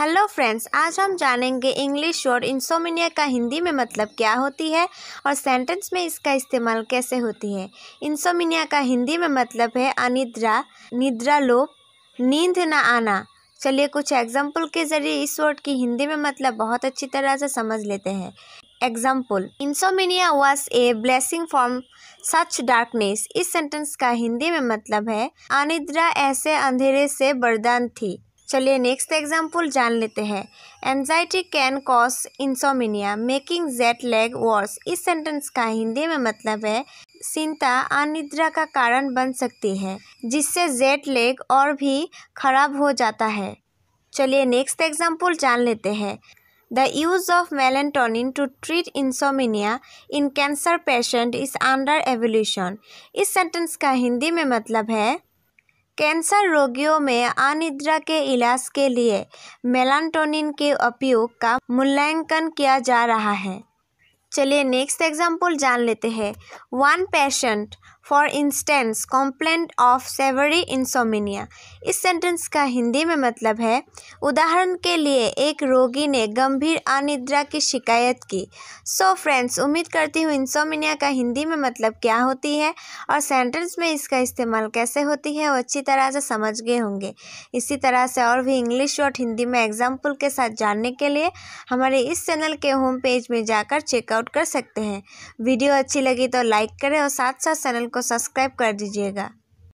hello friends आज हम जानेंगे इंग्लिश वर्ड इंसोमिनिया का हिंदी में मतलब क्या होती है और सेंटेंस में इसका इस्तेमाल कैसे होती है इंसोमिनिया का हिंदी में मतलब है अनिद्रा निद्रा लोप नींद ना आना चलिए कुछ एग्जाम्पल के जरिए इस वर्ड की हिंदी में मतलब बहुत अच्छी तरह से समझ लेते हैं example insomnia was a blessing form such darkness इस सेंटेंस का हिंदी में मतलब है अनिद्रा ऐसे अंधेरे से बरदान थी चलिए नेक्स्ट एग्जाम्पल जान लेते हैं anxiety can cause insomnia making jet lag worse इस सेंटेंस का हिंदी में मतलब है चिंता अनिद्रा का कारण बन सकती है जिससे जेट लेग और भी खराब हो जाता है चलिए नेक्स्ट एग्जाम्पल जान लेते हैं the use of melatonin to treat insomnia in cancer patient is under evolution इस सेंटेंस का हिंदी में मतलब है कैंसर रोगियों में अनिद्रा के इलाज के लिए मेलाटोनिन के उपयोग का मूल्यांकन किया जा रहा है चलिए नेक्स्ट एग्जाम्पल जान लेते हैं one patient for instance complaint of severe insomnia इस सेंटेंस का हिंदी में मतलब है उदाहरण के लिए एक रोगी ने गंभीर अनिद्रा की शिकायत की सो फ्रेंड्स उम्मीद करती हूँ इंसोमिनिया का हिंदी में मतलब क्या होती है और सेंटेंस में इसका इस्तेमाल कैसे होती है वो अच्छी तरह से समझ गए होंगे इसी तरह से और भी इंग्लिश और हिंदी में एग्जाम्पल के साथ जानने के लिए हमारे इस चैनल के होम पेज में जाकर चेकआउट कर सकते हैं वीडियो अच्छी लगी तो लाइक करें और साथ साथ चैनल को को सब्सक्राइब कर दीजिएगा